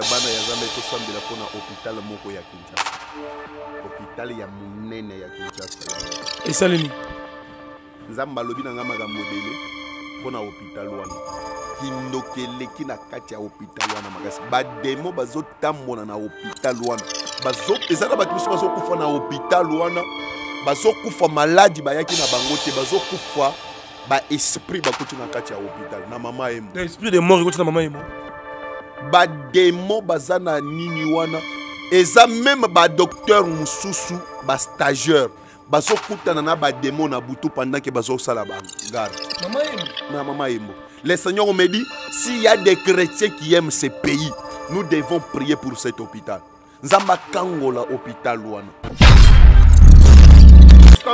bana ya nzambe tosambela mpona hôpital moko ya kinshasa hôpital ya monene ya kinshasa esalemi nzambe alobi na ngai makambo ebele mpona hôpital wana kindoki eleki na kati ya hôpital wana makasi bademo bazotambola na hôpital wana eza na bato biso bazokufa na hôpital wana bazokufa maladi bayaki na bango te bazokufa baesprit bakoti na kati ya hôpital na mama emo esprit de mort ekoti na mama emo bademo baza na même ba docteur mususu ba stagiaire bastagieur bazokutana na bademo na butu pendant que ba bazosala bagare na mama yembo le seigneur me dit s'il y a des chrétiens qui aiment ce pays nous devons prier pour cet hôpital nzamba kangola hôpital wana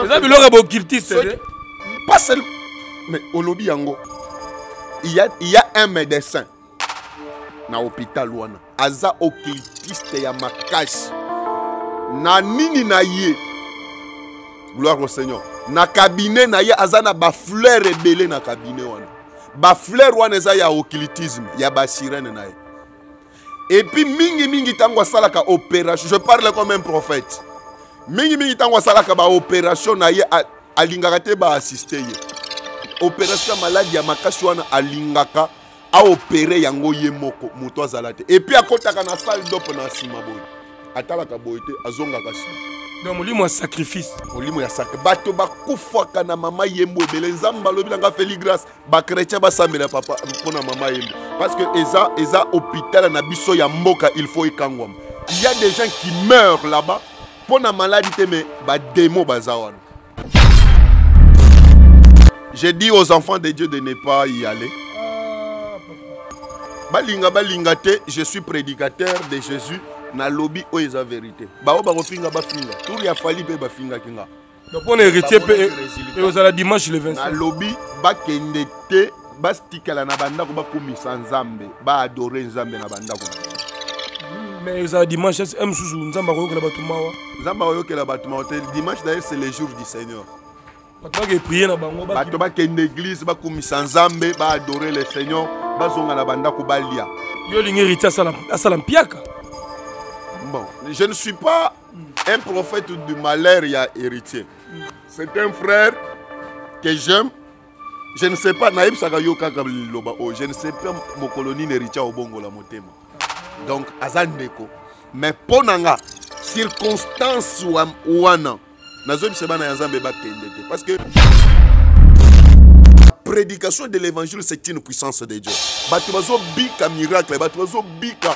eza biloko ya bokirtiste eh? pas seul mais olobi yango il y a un médecin na hôpital wana aza occultiste ya makasi na nini na ye gloire au seigneur na kabinet na ye aza na bafleur ebele na kabinet wana bafleur wana eza ya occultisme ya basirene na ye epuis mingimingi ntango asalaka opération je parle comme un prophète mingimingi ntango asalaka baopération na ye alingaka te baassiste ye opération ya maladi ya makasi wana alingaka opéré yango ye moko moto azala et puis akotaka na sale dope na nsima boye atalaka boye te azongaka nsima molimo ya sacrifice molimo ya sac. bato bakufaka na mama yembo ebele nzambe alobi nanga feligrace bakretien basambela papa mpona mama yembo parce que eza eza hôpital na biso ya mboka il faut ekangwama il y a des gens qui meurent là-bas Pona maladi te me bademo baza wana j'ai dit aux enfants de dieu de ne pas y aller balinga balinga te je suis prédicateur de jésus na nalobi o oh, esa vérité finga ba finga tour ya fali mpe bafingaki nga mpo pe et mpe la dimanche le 25 ba bakende te stikala na bandako bakomisa nzambe adore nzambe na bandako mais le dimanche M mosusu nzambe akoyokela bato mawa nzambe akoyokela bato mawa te dimanche d'ailleurs c'est le jour du seigneur bato bakende église bakumisa nzambe baadore le seigneur bazonga na bandako balia yo olingi héritier asala mpiaka bon je ne suis pas un prophète du malheur ya héritier c'est un frère que j'aime je ne sais pas nayebisaka yo kaka liloba oyo oh, je ne sais pas mokolo nini héritier obongola motema donc aza ndeko mais mpo na nga circonstance wana wa parce que prédication de l'évangile c'est une puissance de dieu C'est bika miracle bato bika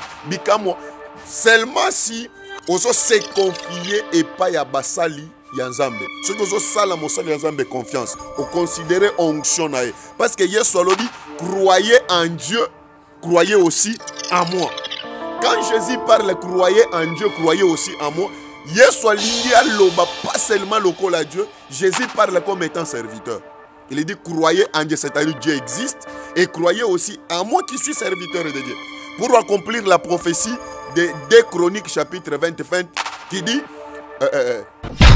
moi. seulement si et pas y ya basali yanzambe. Ce que ozosala ça yanzambe confiance considérer onction parce que dit croyez en dieu croyez aussi en moi quand jésus parle croyez en dieu croyez aussi en moi Yesu alingi aloba pas seulement lokola Dieu, Jésus parle comme étant serviteur. Il dit croyez en Dieu, c'est-à-dire Dieu existe, et croyez aussi en moi qui suis serviteur de Dieu. Pour accomplir la prophétie de des Chroniques chapitre 20, 20 qui dit euh, euh, euh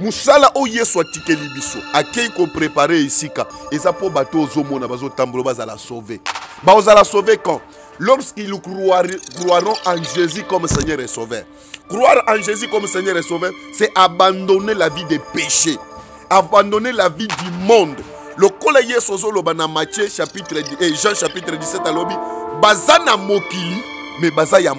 mosala oyo yesu atikeli biso akei koprepare esika eza mpo bato ozomona bazotambola bazala sauve bakozala sauver quand lorsqu'ils croiront en Jésus comme Seigneur et Sauveur. Croire en Jésus comme Seigneur et Sauveur, c'est abandonner la vie des péchés, abandonner la vie du monde. Le collègue Sozo Lobana Matthieu chapitre et Jean chapitre 17 alobi baza na mokili mais baza ya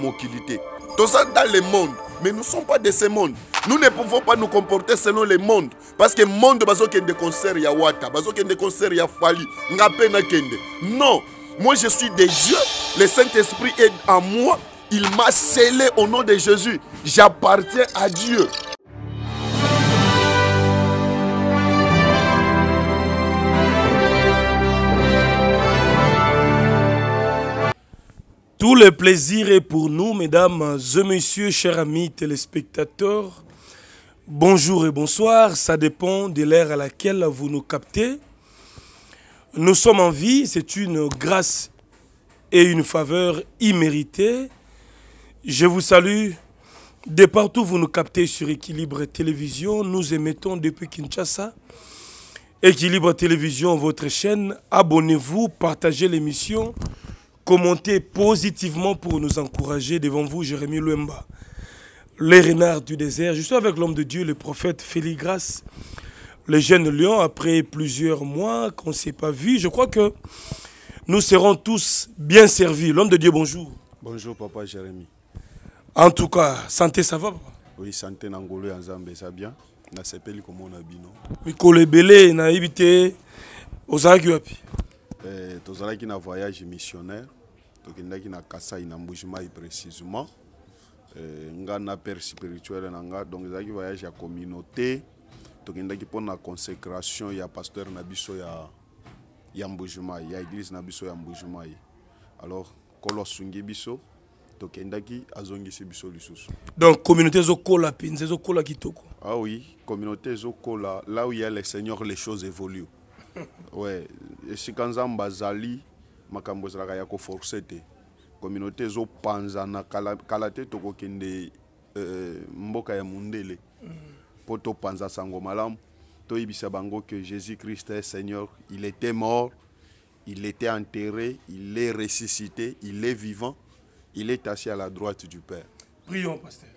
Tout ça dans le monde mais nous ne sommes pas de ce monde. Nous ne pouvons pas nous comporter selon le monde. Parce que le monde, il y a des concerts, il y a il y a des concerts, il y a Fali, Non, moi, je suis de Dieu. Le Saint-Esprit est en moi. Il m'a scellé au nom de Jésus. J'appartiens à Dieu. Tout le plaisir est pour nous, mesdames et messieurs, chers amis téléspectateurs. Bonjour et bonsoir, ça dépend de l'heure à laquelle vous nous captez. Nous sommes en vie, c'est une grâce et une faveur imméritée. Je vous salue. De partout, vous nous captez sur Équilibre Télévision. Nous émettons depuis Kinshasa. Équilibre Télévision, votre chaîne. Abonnez-vous, partagez l'émission, commentez positivement pour nous encourager. Devant vous, Jérémy Luemba, les renards du désert. Je suis avec l'homme de Dieu, le prophète Félix Grasse les jeunes Lyon, après plusieurs mois qu'on ne s'est pas vu, je crois que nous serons tous bien servis. L'homme de Dieu, bonjour. Bonjour, papa Jérémy. En tout cas, santé, ça va, papa Oui, santé, Nangolo et Nzambe, ça bien. sais pas comme on a dit non Oui, Kolebele, na aux ozalaki wapi Eh, qui na voyage missionnaire, tokendaki na qui na Mbujimai précisément. Eh, nga un père spirituel na nga, donc voyage voyage la communauté tokendaki mpona consécration ya pasteur na biso ya, ya mbujumai ya église na biso ya mbujumai alors nkolo asungi biso tokendaki azongisi biso lisusu donc communauté ezokola mpenza kola kitoko ah oui communauté ezokola là où ya le seigneur les choses évoluent ouais esika nzambe azali makambo ezalaka ya koforce te communauté ezopanzana kala, kala te tokokende euh, mboka ya mondele mm -hmm mpo topanza sango to ibisa bango que jésus-christ est seigneur il était mort il était enterré il est ressuscité il est vivant il est assis à la droite du père prions pasteur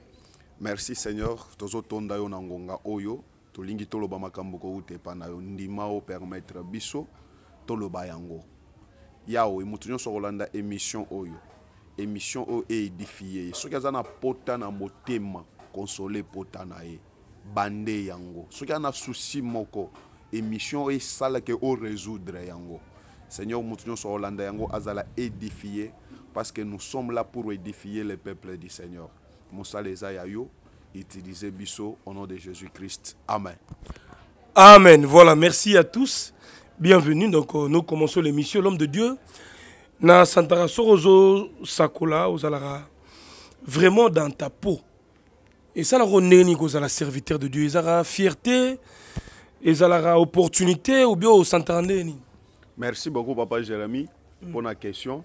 merci seigneur tozotonda yo nangonga ngonga oyo lingi toloba makambo kouta epai na yo ndima permettre biso toloba yango yawe moto nyonso akolanda émission oyo émission o eedifie ye soki aza na pota na motema consoler pota na bande yango soki ana souci moko émission que vous résoudre yango seigneur moto nyonso olanda yango azala édifier parce que nous sommes là pour édifier le peuple du seigneur Moussa eza ya yo utilisez biso au nom de Jésus-Christ. Amen. Amen. Voilà, merci à tous. Bienvenue. Donc, euh, nous commençons l'émission L'homme de Dieu. Na Santara Sorozo Sakola, Ozalara. Vraiment dans ta peau. Et ça ezalaka ndenge kozala serviteur de dieu la fierté auront opportunité ou bien ils ndenge merci beaucoup papa Jérémy, pour la question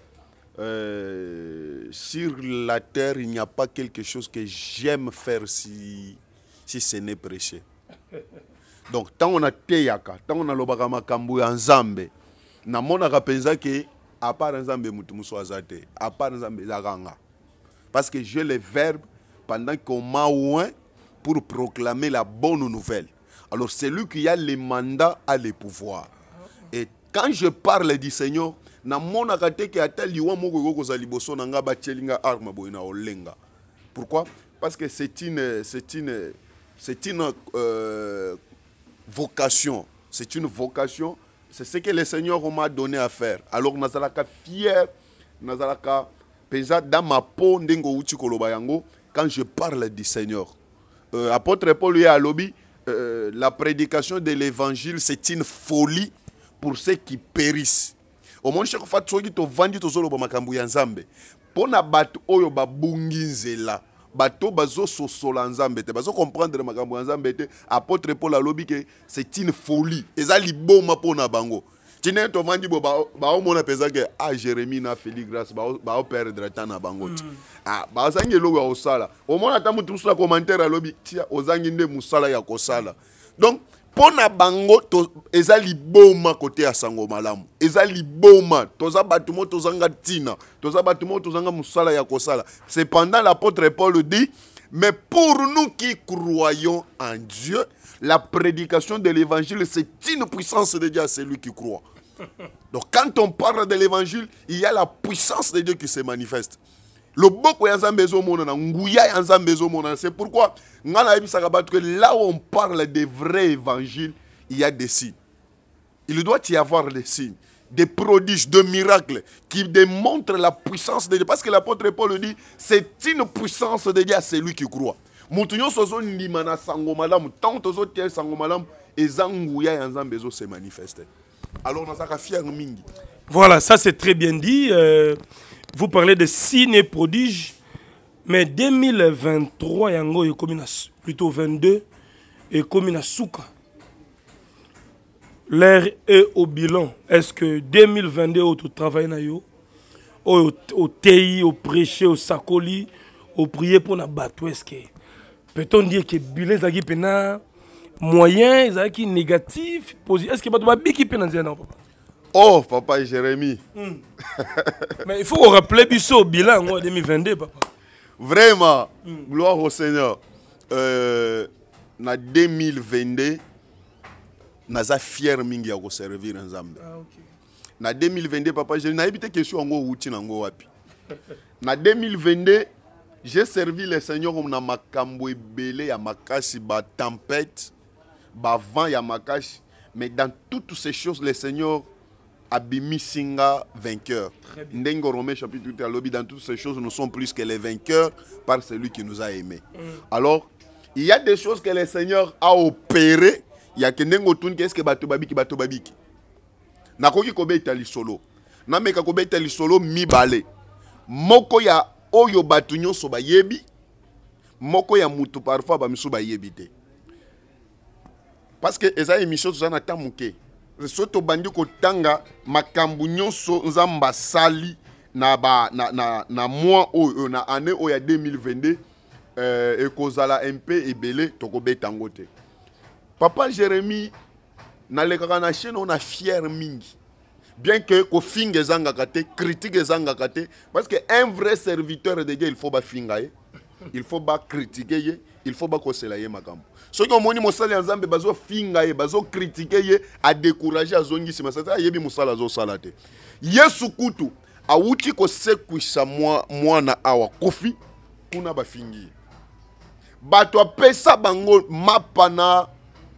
euh, sur la terre il n'y a pas quelque chose que j'aime faire si, si ce n'est prêcher donc tant qu'on a nalobaka Tant qu'on a l'obagama mpenza ke apart nzambe motu mosusu aza à part en ezaka nga parce que j'ai les verbes pendant qu'on m'a oint pour proclamer la bonne nouvelle. Alors celui qui a les mandats à les pouvoirs. Et quand je parle du Seigneur, na te ke atel liwa moko ekoki kozala liboso na ngai batieli arme boy na olenga pourquoi parce que c'est une, c'est une, c'est une euh, vocation c'est une vocation c'est ce que le seigneur m'a donné à faire alors nazalaka fier nazalaka pensa dans ma peau ndengo uchi koloba yango quand je parle du Seigneur. Euh, apôtre Paul lui à lobby, euh, la prédication de l'évangile, c'est une folie pour ceux qui périssent. Au moins, chaque fois que tu vendu ton zolo makambu ya nzambe, pona bato oyo ba bungizela, bato bazo sosola nzambe te, bazo comprendre makambu ya nzambe te, apôtre Paul a lobby que c'est une folie. Ezali boma pona bango. tine tovandi bo baomona mpenza ke a ah, jérémi na féligrace baoperdre temps na bango te mm. ah, bazangi eloko ya kosala omona ata motu mosusu acommentaire alobi tia ozangi nde mosala ya kosala donc mpo na bango eza liboma kote ya sango malamu eza liboma toza bato mo tozanga ntina toza bato mo tozanga mosala ya kosala cependant l'apôtre paul dit Mais pour nous qui croyons en Dieu, la prédication de l'évangile, c'est une puissance de Dieu à celui qui croit. Donc quand on parle de l'évangile, il y a la puissance de Dieu qui se manifeste. Le c'est pourquoi là où on parle des vrais évangiles, il y a des signes. Il doit y avoir des signes des prodiges, de miracles qui démontrent la puissance de Dieu. Parce que l'apôtre Paul dit, c'est une puissance de Dieu à celui qui croit. alors voilà ça c'est très bien dit euh, vous parlez de signes et prodiges mais 2023 yango 2022 plutôt 22 et l'air est au bilan. Est-ce que 2022 au travail au au TI au prêcher au sacoli, au prier pour na battre. est-ce que peut-on dire que bilan moyen zaki négatif positif est-ce que bateau pena papa Oh papa Jérémy. Hmm. Mais il faut rappeler au bilan en 2022 papa. Vraiment hmm. gloire au Seigneur. Euh, na 2022 naza fier mingi ya les nzambe ah, okay. na 2022 papa jeli nayebi que question yango routine nango wapi na 2022 j'ai servi le seigneur na makambo ebele ya makasi tempête vent ya makasi mais dans toutes ces choses le seigneur ont été vainqueur Ndengo chapitre 8 dans toutes ces choses nous sommes plus que les vainqueurs par celui qui nous a aimés mm. alors il y a des choses que le seigneur a opérées yake ndenge otuniki eske bato babiki bato babiki nakoki kobeta lisolo nameka kobeta lisolo mibale moko ya oyo bato nyonso bayebi moko ya mutu parfois bamisu bayebi te parce que eza émission toza na ntan moke so tobandi kotanga makambo nyonso nzambe asali na, ba, na, na, na mois oyo na année oyo ya 2022 euh, ekozala mpe ebele tokobeta yango te papa jérémi nalekaka na chaîne oyo na fiere mingi bien ke kofinga ezangaka te critique ezangaka te parce que un vrai serviteur de dieu il faut bafinga ye il faut bacritique ye il faut bakosela ye makambo soki omoni mosali ya nzambe bazofinga ye bazokritike ye adékourage azongisi masata ayebi mosala azosala te yesu kutu awuti kosekwisa mwana awa kufi kuna bafingi ye bato apesa bango mapa na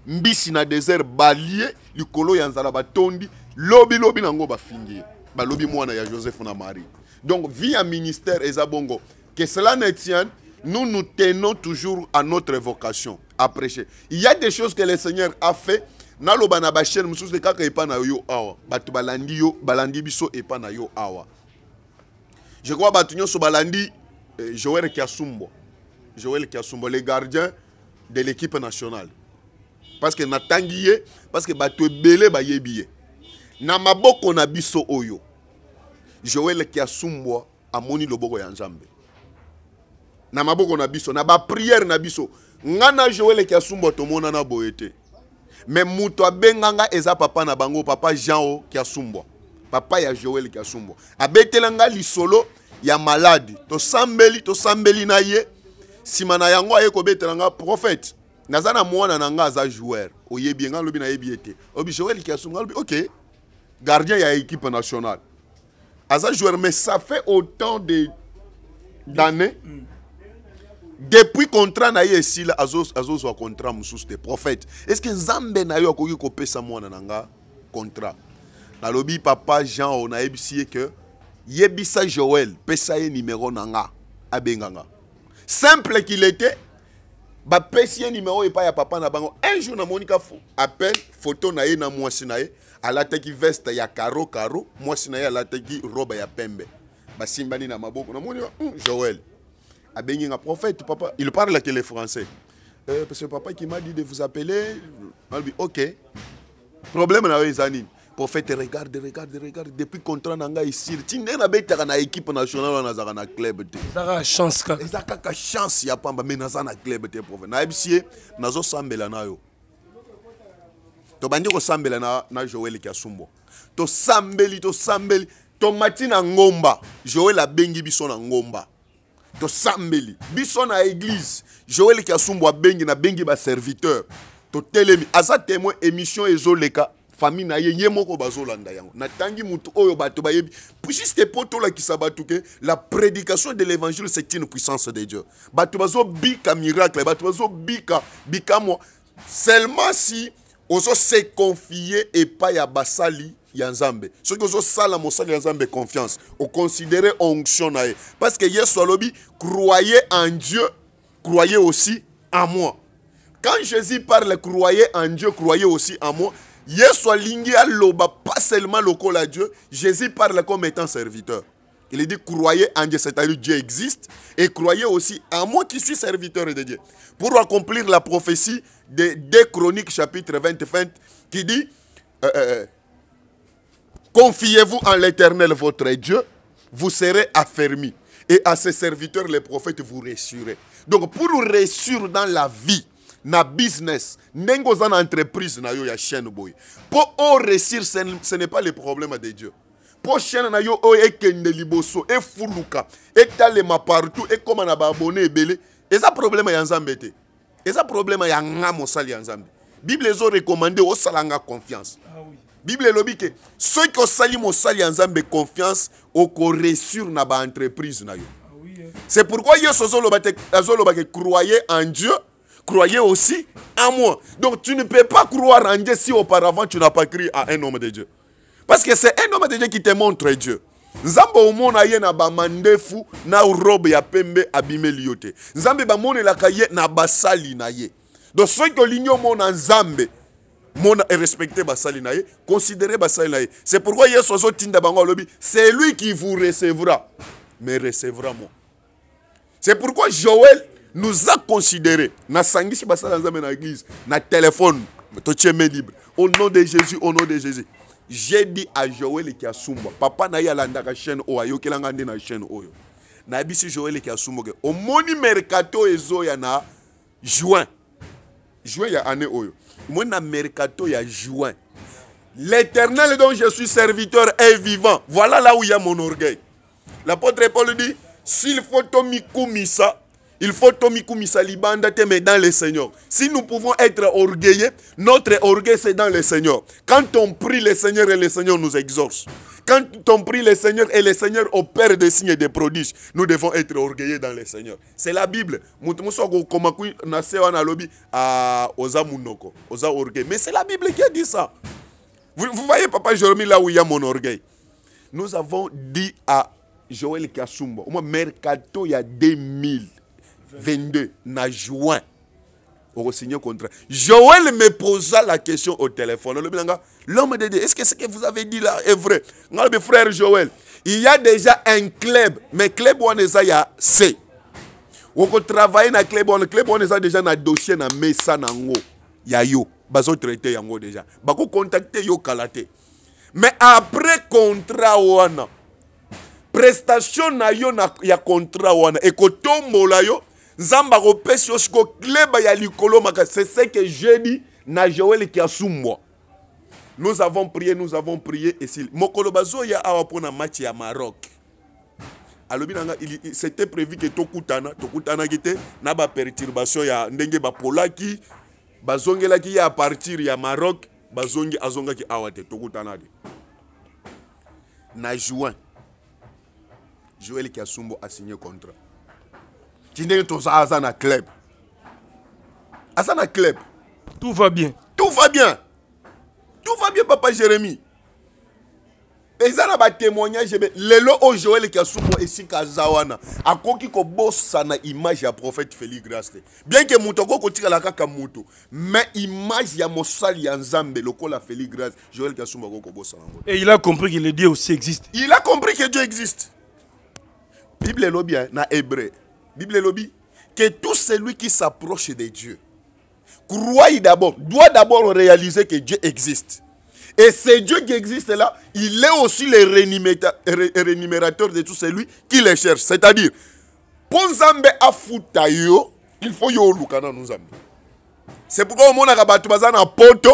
mbisi na désert balie likolo ya nzala batondi lobi nango bafingi ye balobi mwana ya joseph na marie donc vie ministère ezabongo bongo que cela ne tienne nous nous tenons toujours à notre vocation à prêcher il y a des choses que le seigneur a fait Na naloba na bachaîne musu de kaka epa na yo awa batu balandi yo balandi biso epa yo awa je crois batu nyonso balandi eh, joel kiasumbo joel kiasumbo les gardiens de l'équipe nationale parce que natangi ye parce que bato ebele bayebi ye na maboko na biso oyo joel kiasumbwa amoni loboko ya nzambe na maboko na biso na bapriere na biso ngai na joel kiasumbwa tomonana boye te me moto abenganga eza papa na bango papa jean o kiasumbwa papa ya joel kiasumbwa abetela ngai lisolo ya maladi tosambeli tosambeli na ye nsima na yango aye kobetela ngai profete Nazana na mwana na nga za joueur oyebi nga lobi na ye te obi joel kiasu nga lobi ok gardien ya équipe nationale aza joueur mais ça fait autant de d'années depuis contrat na ye esila azozwa contrat musu te prophète est ce que nzambe na yo akoki kopesa mwana na nga contrat lobi papa jean on o nayebisi ye ke sa joel pesa ye numéro na nga abenganga simple qu'il était bapesi ye numéro epai ya papa na bango un jour namoniki appel photo na ye na mwasi na ye veste ya caro caro mwasi na ye alataki robe ya pembe basimbani na maboko namoni hmm, joel abengi nga prophète papa il parle avec les français euh, parce que papa qui m'a dit de vous appeler dit ok problème na prophète regarde regarde regarde depuis contrat na ngai sir pas ndenge à une équipe nationale wana à un club Ça a chance kaka eza a chance ya pas mais naza na club te prophète nayebisi ye sambela na yo tobandi kosambela na, na joel to sambeli. To tomati na ngomba joel abengi biso na ngomba sambeli, biso na église joel bengi ba serviteur. To telemi, asa témoin émission ezoleka famille na ye ye moko bazolanda yango natangi mutu oyo bato bayebi juste mpo tolakisa bato ke la prédication de l'évangile c'est une puissance de dieu bato bika miracle bato bika bikamwa seulement si ozose confie epai ya basali ya nzambe soki ozosala mosali ya nzambe confiance considérer onction na ye parce que yesu alobi croyez en dieu croyez aussi en moi quand jésus parle croyez en dieu croyez aussi en moi à aloba, pas seulement le à Dieu, Jésus parle comme étant serviteur. Il dit croyez en Dieu, c'est-à-dire Dieu existe, et croyez aussi en moi qui suis serviteur de Dieu. Pour accomplir la prophétie des de Chroniques chapitre 20, 20 qui dit euh, euh, euh, Confiez-vous en l'Éternel votre Dieu, vous serez affermis. Et à ses serviteurs, les prophètes, vous rassurez. Donc pour rassurer dans la vie, na business ndenge oza entreprise na yo ya chaîne boye mpo réussir ce n'est pas le problème de dieu mpo chaîne na yo oyo ekende liboso efuluka etalema partout ekóma na baabone ebele eza problème ya nzambe te eza problème ya nga mosali ya nzambe bible ezorekomande osalanga confiance ah, oui. bible elobi ke soki osali mosali ya nzambe confiance sur na baentreprise na yo ah, oui, hein. c'est pourquoi yesu azolobake croyer en dieu croyez aussi en moi. Donc tu ne peux pas croire en Dieu si auparavant tu n'as pas cru à un homme de Dieu. Parce que c'est un homme de Dieu qui te montre Dieu. nzambe monde aye na fou na robe ya pembe abimeli Nzambe te nzambe la ye na basali na ye donc soki olingi omona nzambe est respecté basali na ye considere basali na ye c'est pourquoi yesu azotinda bango lobi, c'est lui qui vous recevra mais recevra moi c'est pourquoi Joël nous a considéré na sangisi basala nzambe na église na téléphone to main libre au nom de jésus au nom de jésus j'ai dit à Joël qui a kiasumba papa na ye la chaîne oyo ayokelanga nde na chaîne oyo qui a kiasumba ke omoni mercato ezo ya na juin juin ya année oyo omoni na mercato ya juin l'éternel dont je suis serviteur est vivant voilà là où il y a mon orgueil l'apôtre paul dit s'il faut ça il faut Tommy Salibanda mais dans le Seigneur. Si nous pouvons être orgueilleux, notre orgueil c'est dans le Seigneur. Quand on prie le Seigneur et le Seigneur nous exauce Quand on prie le Seigneur et le Seigneur opère des signes et des prodiges, nous devons être orgueilleux dans le Seigneur. C'est la Bible. Mais c'est la Bible qui a dit ça. Vous, voyez, Papa Jérémie, là où il y a mon orgueil. Nous avons dit à Joël Kassumba, au moins Mercato, il y a 2000. 22, na juin. Au signé contrat. Joël me posa la question au téléphone. L'homme de Dieu, est-ce que ce que vous avez dit là est vrai? frère Joël, il y a déjà un club, mais club est ça y a C. On travaille dans club Le club est ça déjà dans dossier dans mesa nango. Ya yo, a traité yango déjà. Bako contacter yo kalate. Mais après contrat wana, prestation na yo na ya contrat wana, ekotombola yo, nzambe akopesi yo sikoyo kleba ya likolo makasi c'est ce que je dis na joel kiasumbwa nous avons prié nous avons prié esili mokolo bazoya awa mpo na match ya maroc alobi na nga c'était prévu ke tokutana tokutanaki te na baperturbation ya ndenge bapolaki bazongelaki ye apartir ya maroc bazongi azongaki awa te tokutana te na juin joel kiasumbo asigne contrat tout ça, à na club à ah, na club tout va bien tout va bien tout va bien papa Et ça na batémoignage ebe lelo oyo joel Kazawana. A aza wana akoki na image à prophète félix Grasse. bien que moto akoki la caca Moutou, mais image ya mosali ya nzambe à félix Joël joel a akoki au yango et il a compris que le dieu aussi existe il a compris que dieu existe bible bien na hébreu Bible lobby, que tout celui qui s'approche de Dieu croit d'abord, doit d'abord réaliser que Dieu existe. Et ce Dieu qui existe là, il est aussi le rémunérateur de tout celui qui le cherche. C'est-à-dire, ponzambe afuta yo, il faut yo lukana nous C'est pourquoi on a rabattu na poto,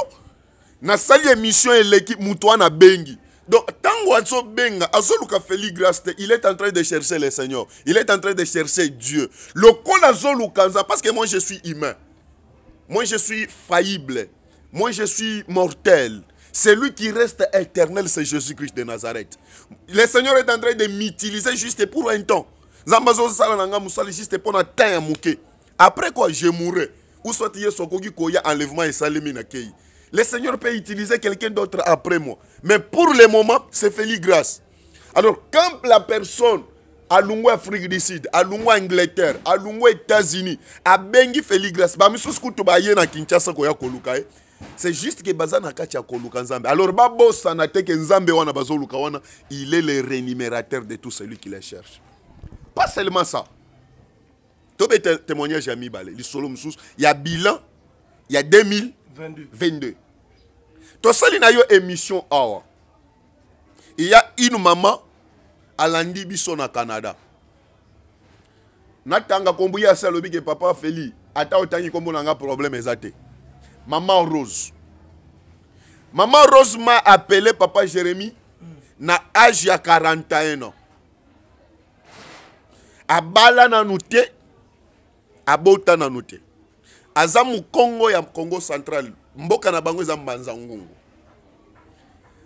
na salle émission et l'équipe moutoua na bengi. Donc, tant que il est en train de chercher le Seigneur. Il est en train de chercher Dieu. Le parce que moi je suis humain. Moi je suis faillible. Moi je suis mortel. Celui qui reste éternel, c'est Jésus-Christ de Nazareth. Le Seigneur est en train de m'utiliser juste pour un temps. Après quoi, je mourrai. Ou soit il y a enlèvement et salimina kei. Le Seigneur peut utiliser quelqu'un d'autre après moi. Mais pour le moment, c'est Félix Grâce. Alors, quand la personne à l'Ungwa Afrique du Sud, à l'Ungwa Angleterre, à l'Ungwa États-Unis, à Bengi Félix Grâce, bah, Missous na Kinshasa Koya eh, C'est juste que Bazana Katia Koluka Nzambe. Alors, Babo Sanate Kenzambe Wana Bazoluka Wana, il est le rémunérateur de tout celui qui la cherche. Pas seulement ça. Tobé témoignage à Mibale, il y a bilan, il y a 2000, 22. 22. To salina yo émission a une maman à l'Andibi, son à canada natanga kombuya salobi ke papa feli ata otangi kombo nanga problème eza Maman rose Maman rose ma appelé papa Jérémy na âge ya 41 ans A Bala te abota na te aza mokongo ya congo central mboka na bango eza mbanza ngungu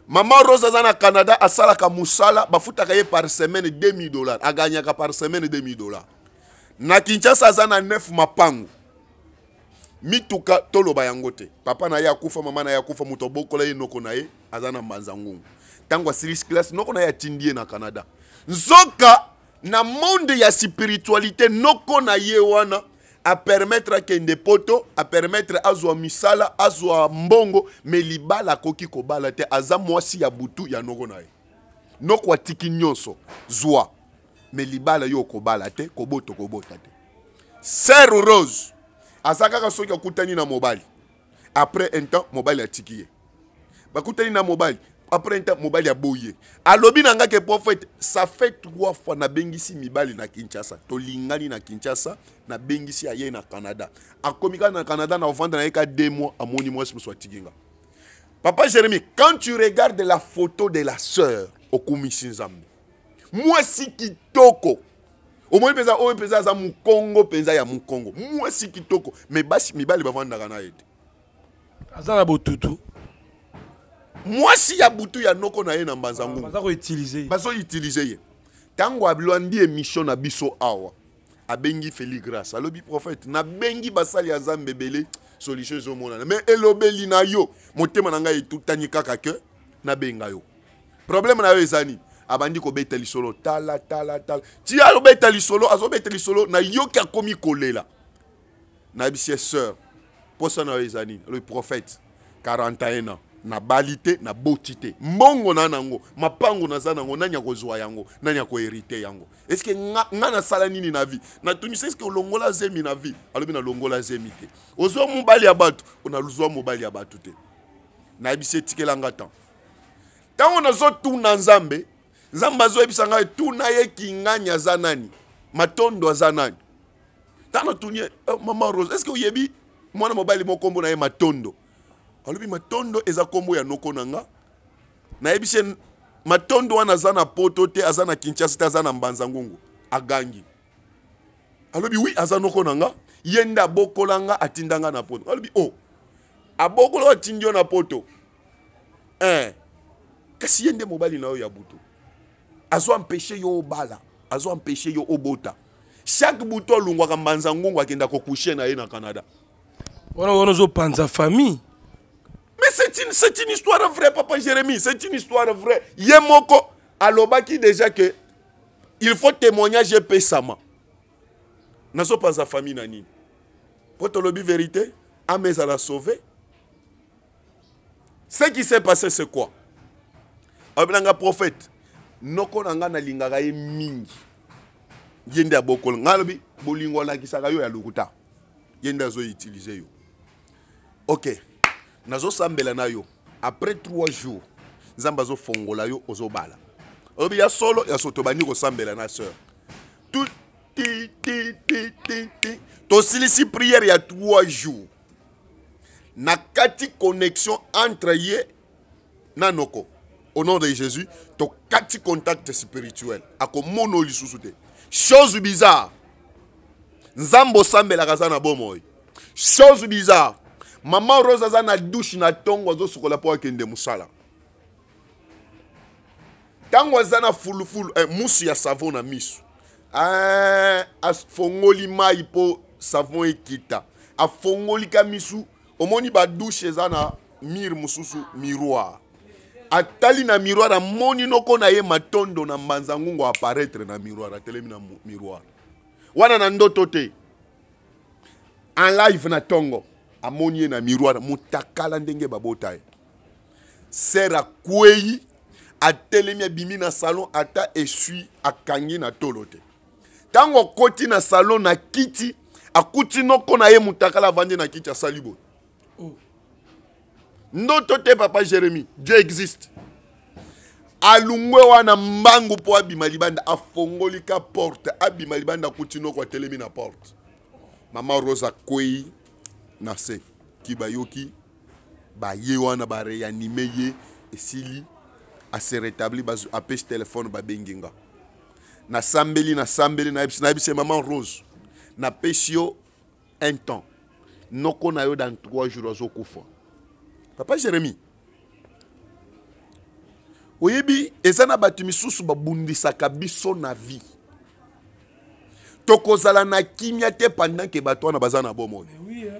mama rose aza na canada asalaka mosala bafutaka ye par semaine 2000 dollar aganyaka par semaine 2000 dollar na kinshasa aza na nef mapangu mituka toloba yango te papa na ye akufa mama na ye akufa moto abokola ye noko na ye aza na mbanza ngungu ntango asilis classe noko na ye atindi ye na canada nzoka na monde ya spiritualité noko na ye wana apermettre akende poto apermettre azwa misala azwa mbongo me libala akoki kobala te aza mwasi ya butu ya noko na ye noko atiki nyonso zwa me libala yo okobala te kobota okobota te ser rose aza kaka soki akutani na mobali après un temps mobali atiki ye bakutani na mobali après un temps mobali aboye alobi na ngaki prophète ça fait trois fois nabengisi mibali na kinshasa tolingani na kinshasa nabengisi aye na canada akomi kaka na canada na ovanda na ye ka deux mois amoni mwasi mosu atiki nga papa jérémi quand tu regardes la photo de la sœur okumisi nzambe mwasi kitoko omoni mpenza oyo mpenza aza mokongo mpenza ya mokongo mwasi kitoko me basi mibali bavandaka na ye te aza na botutu Moi mwasi ya butu ya noko na ye na mbanza ah, utiliser ye Tango tango émission na biso awa abengi feli grace alobi prophète nabengi basali azam bebele. ebele solution Mais Mais elobeli na yo motema na tout tani kaka ke nabenga yo problème na yo Abandi ko abandi kobeta solo. tala tala tala ti beteli solo na yo kaka akomi kolela nayebisi komi sœur posa na yo le nini prophète 41 ans nabali te naboti te mbongo na nango mapango naza nango nani akozwa yango nani akoherite yango estceke nga, nga nasala nini na vie natunisi estceke olongola zemi na vie alobi nalongola zemi te ozwa mobali ya bato onazwa mobali ya bato te nayebisi etikelanga tan ntango nazotuna nzambe nzambe azoyebisa ngai tuna ye kingani aza nani matondo aza nani ntango natuni eh, mama rose estceke oyebi mwana mobali mokombo na ye matondo alobi matondo eza nkombo ya noko na nga nayebisi matondo wana aza na poto te aza na kinshasa te aza na mbanza ngungu agangi alobi wi aza noko na nga ye nde abokola nga atinda nga na poto alobi o oh, abokola oyo atindi yo na poto eh. kasi ye nde mobali na yo ya butu azo empeshe yo obala azo empeshe yo obota chaque butu alungwaka mbanza ngungu akenda kokushe na ye na canada wana wana ozopanza famille Mais c'est une, c'est une histoire vraie, papa Jérémie. C'est une histoire vraie. Yemoko qui déjà que il faut témoignage pesama. Nazo pas sa famille nani. pour on vérité, Amez à la sauver. Ce qui s'est passé, c'est quoi Abenanga prophète, noko nanga na lingaka ye mingi. Yende ya bokolo. Ngalobi bolingo la kisaka yo ya lokuta. Yende zo utiliser yo. OK nazosambela na yo après 3 jours nzambe fongola yo ozobala obia solo ya so ko sambela na sœur il y ya 3 jours na kati connexion entre ye na noko au nom de jésus kati contact spirituel Ako mono lisusu te chose bizarre nzambo sambela aza na bomoi chose bizarre mama rose aza na dushe na ntongo azosukola mpo akende mosala ntango aza na fulufulu eh, musu ya savon na miso ah, afongoli mai mpo savon ekita afongolika misu omoni badushe eza na mire mosusu miroir atali na miroir amoni noko na ye matondo na mbanza ngungu aparetre na miroir atelemi na miroir wana na ndoto te en live na ntongo amoni ye na miroir moto akala ndenge babota ye ser akwei atelemi abimi na salon ata esui akangi na tolo te ntango okoti na salon na kiti akuti noko na ye moto akala avandi na kiti asali boye oh. ndoto te papa jérémi dieu existe alungwe wana mbangu mpo abima libanda afongoli ka porte abima libanda akuti noko atelemi na porte mama rose akwei na se ki bayoki baye wana bareanime ye esili ase rétabli apesi telefone babengi nga nasambeli nasambeli nayebisi nayebisi mama rose napesi yo un temps noko na yo dans trois jours azokufa papa jérémi oyebi eza na bato misusu babundisaka biso na vie tokozala na kimia te pendant ke bato wana baza na bomoi eh oui, eh.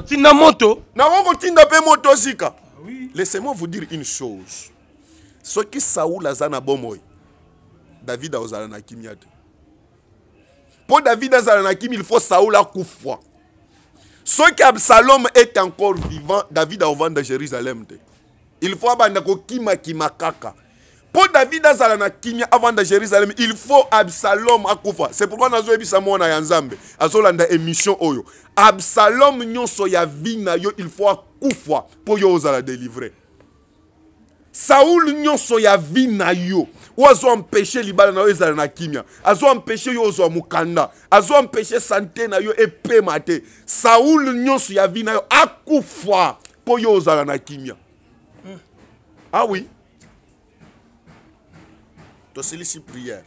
tina moto nango kotinda mpe moto ah Oui. laissez-moi vous dire une chose soki saul aza na bomoi david akozala na kimiate. Pour david azala na kimia il faut saul akufa soki Absalom est encore vivant david akovanda jérusalem te il faut abanda kima kaka pour david azala na kimia avant de jérusalem il faut absalom akufa c'est pourquoi nazoyebisa na yanzambe. nzambe nda émission oyo absalom nyonso ya yo il faut akufa pour yo la délivrer. saul nyonso ya yo. na yo oyo libala na yo ezala na kimia azoempeshe yo mukanda. mokanda azoempeshe santé na yo epe te saul nyonso ya vina yo akufa po yo na kimia ah oui tosilisi priere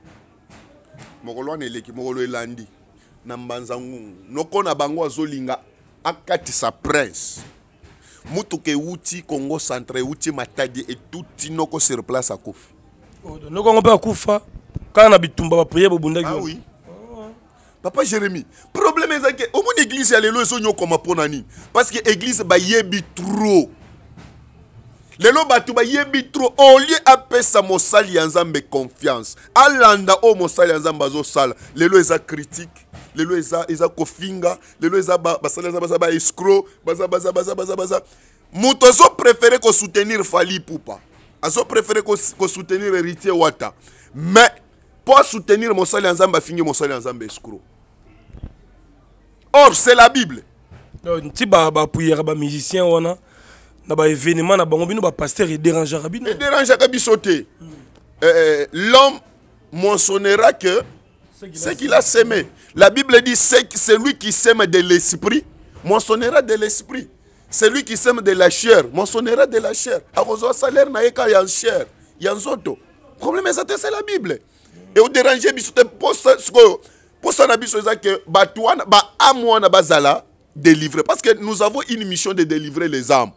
mokolo wana eleki mokolo elandi na mbanza ngungu noko na bango azolinga akatisa prince mutuka ewuti congo centre ewuti matadi etuti noko sur place akufi oh, noko yango mpe akufa kaka na bitumba baprie bobundaki ah, oui. Oh, papa jérémi probleme ezaki omoni eglize ya lelo ezonyokoma mpo na nini parce que eglize bayebi trop lelo bato bayebi lieu olie apesa mosali ya nzambe confiance alanda oyo oh, mosali ya sala. Le lo eza critique lo eza, eza kofinga lelo eza basali ya nzambe baza baescro baza baza baza baza zo moto ko soutenir fali ko ko soutenir héritier wata mais pour soutenir mosali ya nzambe afingi mosali ya nzambe scroll. or c'est la bible euh, nti bapuyaka musicien wana ba a ba événement na bango bino ba pasteur et dérangeaka Il et dérangeaka eh, eh, l'homme mentionnera que ce qu'il a semé la bible dit celui qui sème de l'esprit mentionnera de l'esprit celui qui sème de la chair mentionnera de la chair un salaire na eka ya chair ya nzoto problème eza problème, c'est la bible et odérange biso te mposa pour ça na biso eza ke ba wana baame wana bazala délivrer. parce que nous avons une mission de délivrer les âmes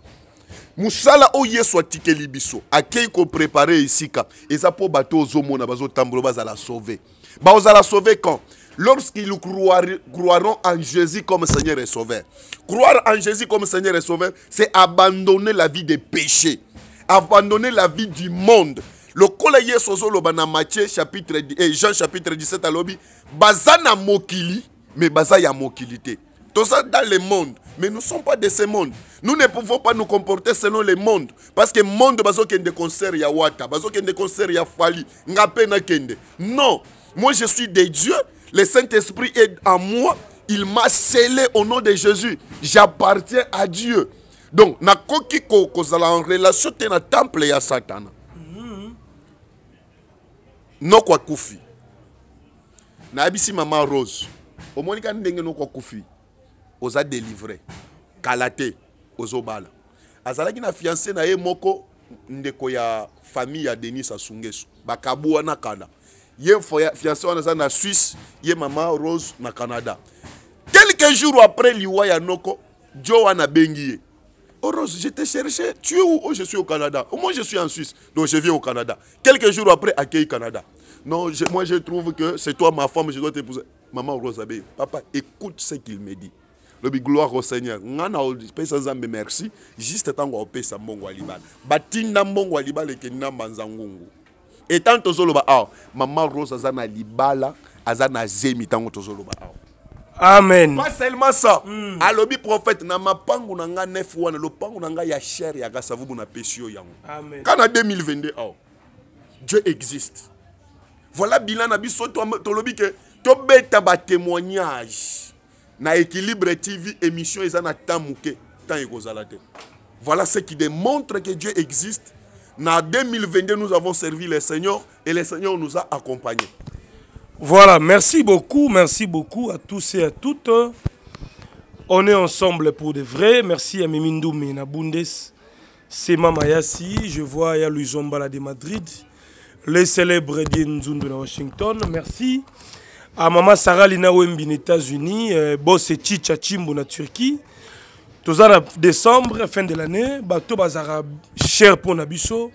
musala oyo yesu atikeli biso akei koprepare esika eza po bato ozomona bazotambola bazala sauve bazala sauve quand lorsqu'ils croiront en Jésus comme Seigneur et Sauveur. Croire en Jésus comme Seigneur et Sauveur, c'est abandonner la vie des péchés, abandonner la vie du monde. Le collègue sozo lobana Matthieu chapitre et eh, Jean chapitre 17 à lobi bazana mokili mais baza ya mokilité. Tout ça dans le monde mais nous ne sommes pas de ce monde. Nous ne pouvons pas nous comporter selon le monde. Parce que le monde, il y a concerts, il y a Wata, il y a concert, il y a Fali, Non, moi je suis de Dieu, le Saint-Esprit est en moi, il m'a scellé au nom de Jésus. J'appartiens à Dieu. Donc, na koki en relation avec le temple et Satan. Mm-hmm. Non, quoi, Koufi. Na abisi Rose. Omonika ndenge il y a délivré. délivré calaté te Azala qui na fiancé na moko ndeko ya famille ya denis asungesu bakabu wana kala ye fiancé wana aza na Suisse. ye maman rose na canada quelques jours après liwa ya noko jo wana oh Rose, je t'ai cherché. Tu es où Oh, je suis au Canada. Oh, moi, je suis en Suisse. Donc, je viens au Canada. Quelques jours après, accueille Canada. Non, moi, je trouve que c'est toi ma femme, je dois t'épouser. Maman Rose Abbey, papa, écoute ce qu'il me dit lobi gloire au seigneur na merci juste paye sa mbongo mbongo Et tant que na ngungu Maman rose libala aza na zemi ntango Tozolo awa amen pas seulement ça mm. alobi prophète na na nga nef wana le na ya shere yaka savubu pesio yo quand kana 2022 dieu existe voilà bilan na biso tolobi tobeta témoignage na équilibre TV émission ils en tant voilà ce qui démontre que Dieu existe na 2022 nous avons servi le Seigneur et le Seigneur nous a accompagnés voilà merci beaucoup merci beaucoup à tous et à toutes on est ensemble pour de vrai merci à Mimindou na Bundes Mama je vois il y a de Madrid les célèbres Dien de Washington merci à ah, Maman Sarah Lina Wembi aux États-Unis, euh, boss Turquie. Tous en décembre, fin de l'année, bateau bazarab cher pour Nabiso.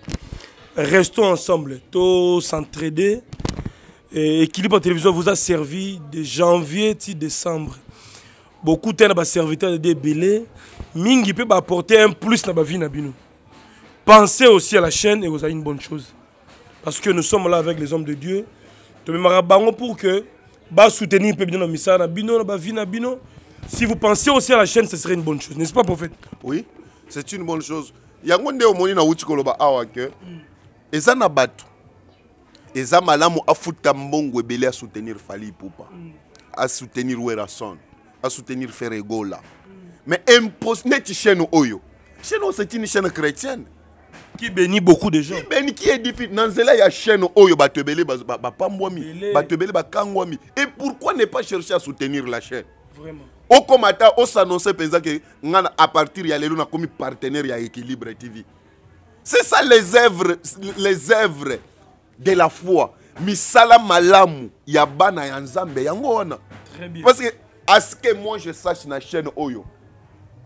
Restons ensemble, tous s'entraider. Et équilibre télévision vous a servi de janvier à décembre. Beaucoup de bah, serviteurs de débile. Mingi peut bah, apporter un plus dans la vie. Pensez aussi à la chaîne et vous avez une bonne chose. Parce que nous sommes là avec les hommes de Dieu. Pour que soutenir peu bien bino si vous pensez aussi à la chaîne ce serait une bonne chose n'est-ce pas prophète oui c'est une bonne chose Il y a qui ont dit na uti koloba ont ke eza na bato eza malamu afuta mbongo à soutenir fali Poupa. soutenir soutenir à soutenir feregola mais impose neti chaîne oyo chaîne c'est une chaîne chrétienne qui bénit beaucoup de gens. Qui bénit, qui édifie. Dans cela, il y a chaîne Oyo Batebele, Bapambwami, Batebele, Bakangwami. Et pourquoi ne pas chercher à soutenir la chaîne Vraiment. Au comata, on s'annonçait pensant que à partir de nous on a commis partenaire à Équilibre TV. C'est ça les œuvres, les œuvres de la foi. Misala malamu, yabana yanzambe, yangona. Très bien. Parce que, à ce que moi je sache, na chaîne Oyo,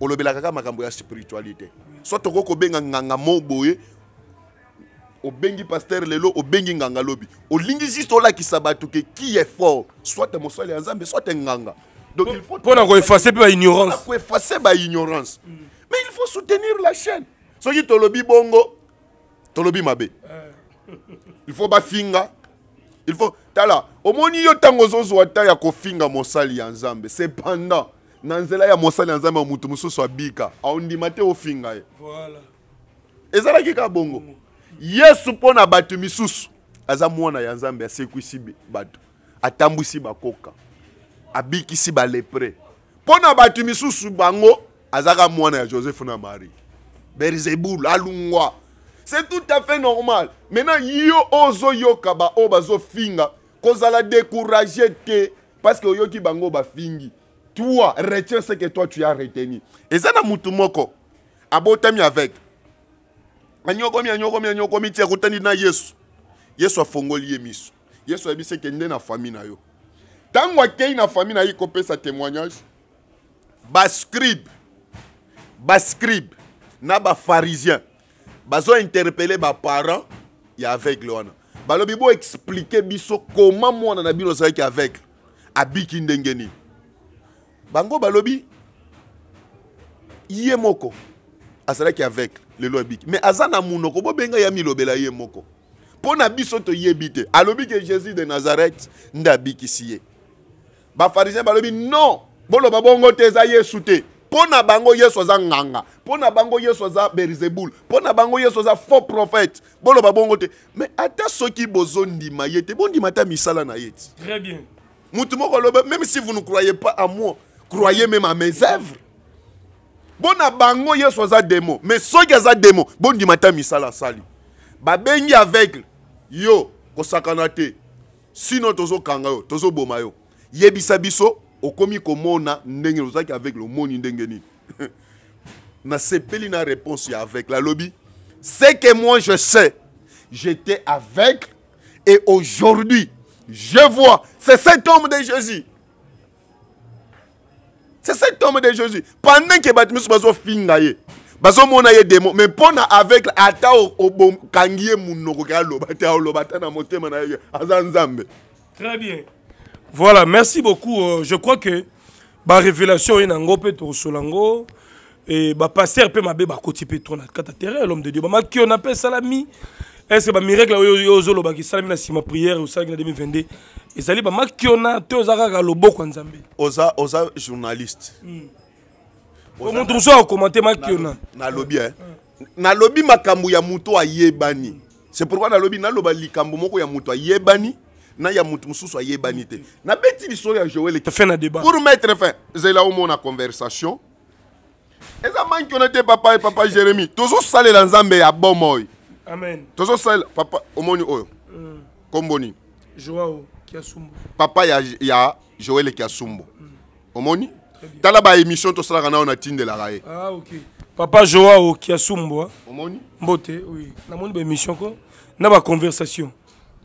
on le belakaka makambo ya spiritualité. soit tokoki kobenga nganga moko boye obengi paster lelo obengi nganga lobi olingi juste olakisa bato ke qui est fort soit mosali ya nzambe soit nganga mpona koefase mpe baignorancekoefase baignorance mm. mais il faut soutenir la chaîne soki tolobi bongo tolobi mabe eh. il faut bafinga il faut tala omoni yo ntango ozozwa ta ya kofinga mosali ya nzambe cependant na nzela ya mosali ya nzambe ya motu mosusu abika aondima te ofinga ye ezalaki kaka bongo yesu mpo na bato misusu aza mwana ya nzambe asekwisi bato atambwisi bakoka abikisi balepre mpo na bato misusu bango azaka mwana ya joseph na marie berzebul alungwa c'est tout à fait normal maintenant yo ozoyoka baoyo bazofinga kozala décourage te parce que oyoki bango bafingi Toi, retiens ce que toi tu as retenu. Et ça, Mutumoko, abotami avec. Anyogomi, anyogomi, anyogomi, Tiens, as na Yesu. Yesu a fongoli yemisu. Yesu a dit que na famille na yo. Tango akei na famille na yiko sa témoignage. Bascribe. scribe. Ba Na ba pharisien. Bazo interpeller ba parents. Ya avec loana. Balobibo expliquer biso comment moi na bino zaki avec. Abiki ndengeni bango balobi ye moko azalaki le lelo abiki mais Azana munoko bobenga ya milobela ye Pona mpo biso yebite yebite alobi que jésus de nazareth ndabiki siye ye bafarisien balobi non bolo bongo te za yesu Pona bango yesu aza nganga pona bango yesu aza beelzebul mpo pona bango yesu za faux prophète Bolo babongo te mais ata soki bozondima ye di bondima misala na yeti très bien motu même si vous ne croyez pas à moi croyez même à mes œuvres. Bon bango yeso aza démo, mais soki aza démo, bon du matin misala sali. Babengi avec yo kosakana te. Sinon tozo kanga tozo boma yo. Yebisa biso okomi komona ndenge ozaki aveugle moni ndenge na nasepeli na réponse avec la lobby C'est que moi je sais j'étais avec et aujourd'hui je vois c'est cet homme de Jésus c'est cet tome de Jésus. Pendant que Batimus bazo finga ye. Bazo mona ye démon. Mais pona avec ata o kangiye munoko ka lobata o lobata na motema na ye azanzambe. Très bien. Voilà, merci beaucoup. Euh, je crois que ba révélation inango pe to solango et ba pasteur pe mabe ba koti pe tona kata terre l'homme de Dieu. Ba makiona pe salami estce bamiracle oyo ozolobaka esalami na nsima prière osalaki na 2022 ezali bamakiona te oza kaka loboko ya nzambe oza oza journaliste mm. moto mosusu akomante makiona nalobi eh. nalobi makambo ya moto ayebani c'est pourquoi nalobi naloba likambo moko ya moto ayebani na ya moto mosusu ayebani te nabeti lisolo ya joel pour mettre fin zela omona conversation eza makiona te papa papa jérémi tozosalela nzambe ya bomoi amen sale papa omoni oyo mm. komboni joao kiasumo papa ya, ya joel Kiasumbo. mm. omoni tala baémission on nayo la raie. ah, ok. papa joao Kiasumbo. Hein. omoni mbote oui. ba émission ko na conversation.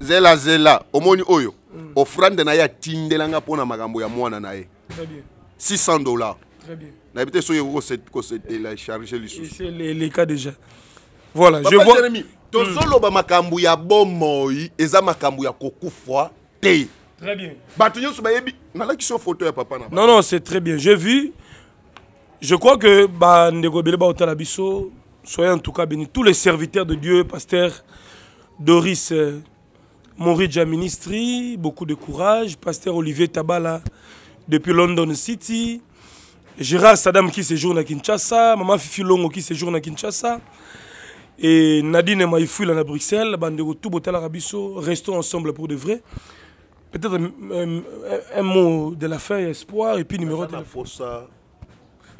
zela zela omoni oyo mm. ofrande na tindela nga pona makambo ya mwana na ye 600 dollars Très bien. la te soki ekokosetela charge les cas déjà voilà, je vois. Jérémy, tozoloba mm. makambo ya bomoi eza makambu ya kokufwa te. Très bien. Bato nyonso bayebi nalakisi photo ya papa na Non non, c'est très bien. J'ai vu je crois que bah ndeko bele ba otala soyez en tout cas bénis tous les serviteurs de Dieu, pasteur Doris euh, Moridja Morija beaucoup de courage, pasteur Olivier Tabala depuis London City. Gérard Saddam qui séjourne à Kinshasa, Maman Fifi Longo qui séjourne à Kinshasa, et Nadine Maïfou là à Bruxelles bandeko tout botalaka biso restons ensemble pour de vrai peut-être euh, euh, un, mot de la fin espoir et puis numéro de téléphone ça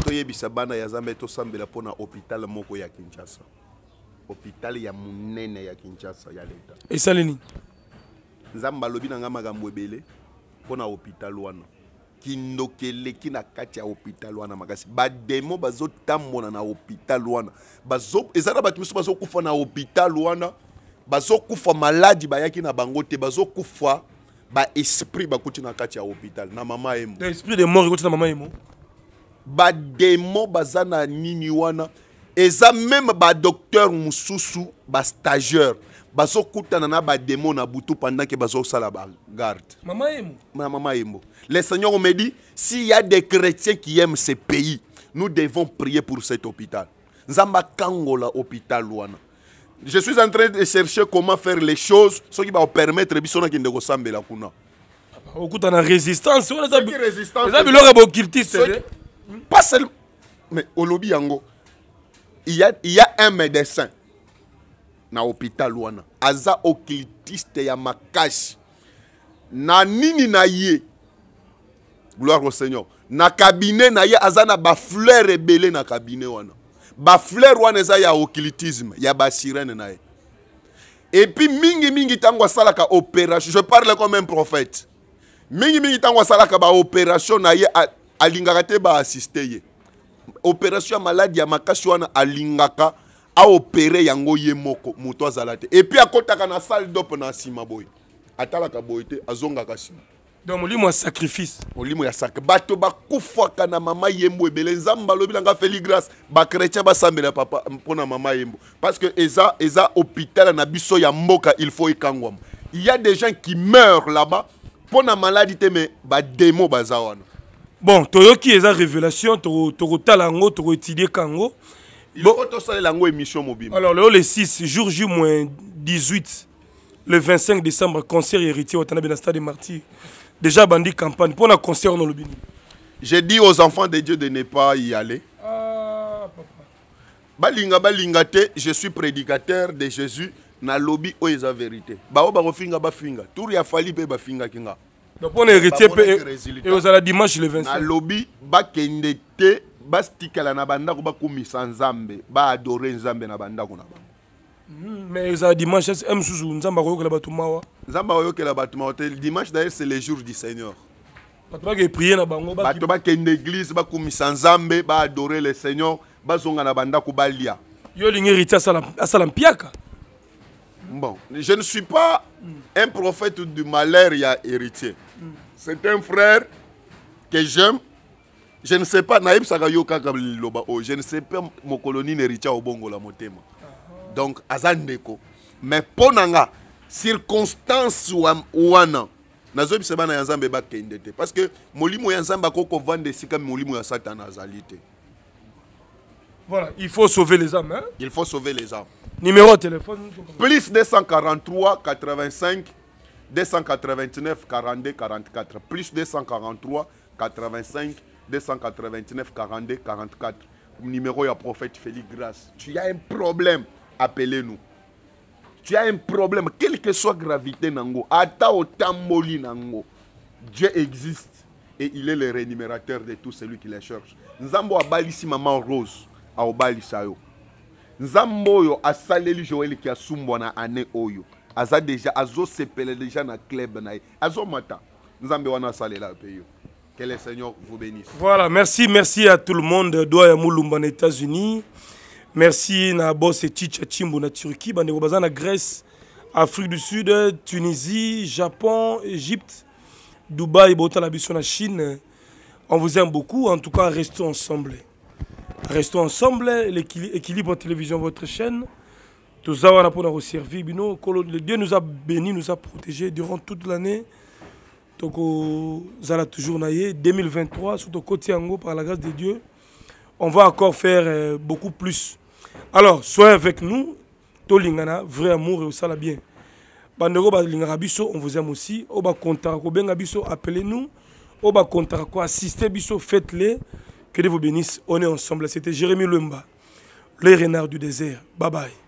toyebisa bana ya Zambé tosambela pona hôpital moko ya Kinshasa hôpital ya monene ya Kinshasa ya l'État et ça nini Nzamba lobi na ngama pona hôpital wana kindoki eleki na kati ya hôpital wana makasi bademo bazotambola na hôpital wana eza na bato miso bazokufa na hôpital wana bazokufa maladi bayaki na bango te bazokufa baesprit bakuti na kati ya hôpital na mama emo esprit de mort ekoti na mama emo bademo baza na nini wana eza meme badocteur mosusu bastagiaire bazokutana na bademo na butu pendant que ke bal maman mama yembo le seigneur me dit s'il y a des chrétiens qui aiment ce pays nous devons prier pour cet hôpital nzamba kangola hôpital wana je suis en train de chercher comment faire les choses permettre permettre biso nakende sambela kuna okutana résistance eza biloko ya bokiltiste eh? pas seulement mais au yango il y a, il y a un médecin na hôpital wana aza occultiste ya makasi na nini na ye gloire au seigneur na kabine na ye aza na bafleur ebele na kabine wana bafleur wana eza ya occultisme ya basirene na ye epuis mingimingi ntango asalaka opération je parle comme un prophète mingimingi ntango asalaka baopération na ye alingaka te baassiste ye opération ya maladi ya makasi wana alingaka A opéré yango ye moko moto puis à epui akɔtaka na salle dope na boy boye atalaka boye te azongaka nsima donc molimo ya sacrifice lui ya sac. bato bakufaka kana mama yembo ebele nzambe alobi grâce. feli grace ba basambela papa pona mama yembo parce que eza eza hôpital na biso ya mboka il faut ekangwama il y a des gens qui meurent là-bas pona maladie te mais bademo baza wana bon toyoki eza révélation to yango tokoetidie kango il bon. faut tosalela yango émission mobile. Alors le 6 jour J moins 18 le 25 décembre concert héritier au Tanabe na stade des Martyrs. Déjà bandi campagne pour la concert dans le J'ai dit aux enfants de Dieu de ne pas y aller. Ah, papa. Balinga balinga te, je suis prédicateur de Jésus na lobby o oh, esa vérité. Bao ba finga oh, ba finga. Tour ya fali pe ba finga kinga. Donc on héritier pe et aux la dimanche le 25. Na lobby ba kende te la na bandako bakumisa nzambe baadore nzambe na bandako na bango hmm, mais ezala dimanche e mosusu nzambe akoyokela bato mawa nzambe akoyokela bato mawa te dimanche d'ailleurs c'est le jour du seigneur bato bakeprie na bango bato bakende église bakumisa nzambe baadore le seigneur bazonga na bandako balia yo olingi salam asala mpiaka bon je ne suis pas un prophète du malheur ya héritier hmm. c'est un frère que j'aime je ne sais pas Naïb yo liloba oh, je ne sais pas mon au Bongo la motema donc aza mais ponanga circonstances circonstances circonstance wana nazoyebisa bana yanzambe ba bakende parce que molimo yanzamba Koko que kovanda molimo ya voilà il faut sauver les âmes hein? il faut sauver les âmes numéro de téléphone plus 243 85 289 42 44 plus 243 85 289 42 44. Numéro, le y a prophète Félix Grâce. Tu as un problème, appelez-nous. Tu as un problème, quelle que soit gravité, Nango. Ata Otamboli, Nango. Dieu existe et il est le rémunérateur de tout celui qui le cherche. Nzambo abalisi maman Rose, aobalisa yo. Nzambo yo asaleli Joël qui a sumbwa na ane oyo. Aza déjà azo sepele déjà na club na ye. Azo mata. Nzambe wana salela pe que le Seigneur vous bénisse. Voilà, merci, merci à tout le monde. Doya Moulumba, aux États-Unis. Merci à boss et Chicha Chimbo na Turquie, Bande Grèce, Afrique du Sud, Tunisie, Japon, Égypte, Dubaï, Bota la Chine. On vous aime beaucoup, en tout cas restons ensemble. Restons ensemble, l'équilibre en télévision votre chaîne. Tout ça on a pour nous servir, Dieu nous a bénis, nous a protégés durant toute l'année tokozala toujours naïe. 2023 sous le ango par la grâce de dieu on va encore faire euh, beaucoup plus alors soyez avec nous tolingana vrai amour et bien bandeko balingaka biso on vous aime aussi oba appelez nous oba bakontaka assistez, biso faites les que dieu vous bénisse on est ensemble c'était Jérémy Lumba le renard du désert bye bye